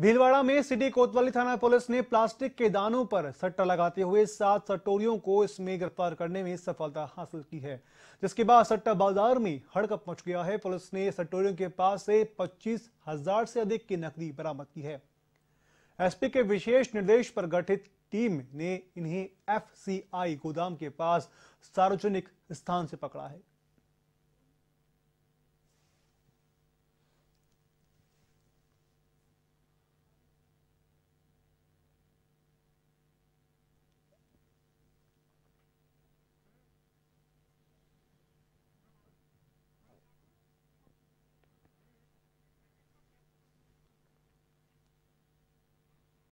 भीलवाड़ा में सिटी कोतवाली थाना पुलिस ने प्लास्टिक के दानों पर सट्टा लगाते हुए सात सट्टोरियों को इसमें गिरफ्तार करने में सफलता हासिल की है जिसके बाद सट्टा बाजार में हड़कप मच गया है पुलिस ने सट्टोरियों के पास से पच्चीस हजार से अधिक की नकदी बरामद की है एसपी के विशेष निर्देश पर गठित टीम ने इन्हें एफसीआई गोदाम के पास सार्वजनिक स्थान से पकड़ा है